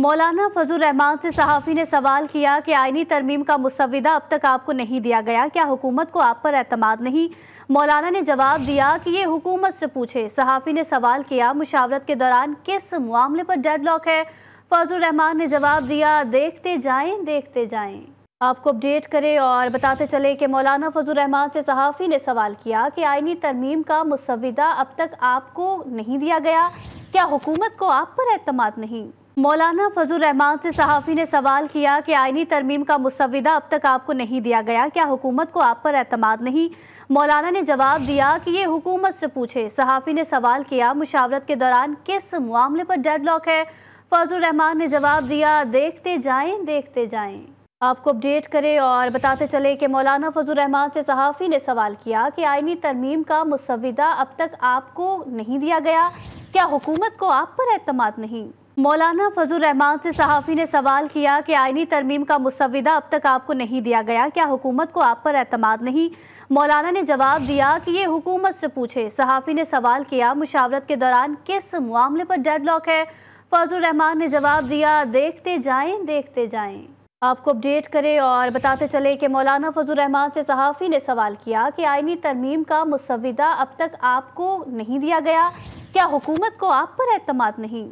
मौलाना फजल रहमान से सहाफ़ी ने सवाल किया कि आइनी तरमीम का मुसविदा अब तक आपको नहीं दिया गया क्या हुकूमत को आप पर अतमाद नहीं मौलाना ने जवाब दिया कि ये हुकूमत से पूछे सहाफ़ी ने सवाल किया मुशावरत के दौरान किस मामले पर डेड लॉक है फजल रहमान ने जवाब दिया देखते जाएँ देखते जाएँ आपको अपडेट करें और बताते चले कि मौलाना फजल रहमान से सहाफ़ी ने सवाल किया कि आइनी तरमीम का मुसविदा अब तक आपको नहीं दिया गया क्या हुकूमत को आप पर अतमाद नहीं मौलाना फजल रहमान से सहाफ़ी ने सवाल किया कि आइनी तरमीम का मुसविदा अब तक आपको नहीं दिया गया क्या हुकूमत को आप पर अतमाद नहीं मौलाना ने जवाब दिया कि ये हुकूमत से पूछे सहाफ़ी ने सवाल किया मुशावरत के दौरान किस मामले पर डेड लॉक है फजल रहमान ने जवाब दिया देखते जाए देखते जाए आपको अपडेट करें और बताते चले कि मौलाना फजल रहमान से सहाफ़ी ने सवाल किया कि आइनी तरमीम का मुसविदा अब तक आपको नहीं दिया गया क्या हुकूमत को आप पर अतमाद नहीं मौलाना फजल रहमान से सहाफ़ी ने सवाल किया कि आइनी तरमीम का मुसविदा अब तक आपको नहीं दिया गया क्या हुकूमत को आप पर अतमाद नहीं मौलाना ने जवाब दिया कि ये हुकूमत से पूछे सहाफ़ी ने सवाल किया मुशावरत के दौरान किस मामले पर डेड लॉक है फजल रहमान ने जवाब दिया देखते जाए देखते जाएँ आपको अपडेट करें और बताते चले कि मौलाना फजल रहमान से सहाफ़ी ने सवाल किया कि आइनी तरमीम का मुसविदा अब तक आपको नहीं दिया गया क्या हुकूमत को आप पर अतमाद नहीं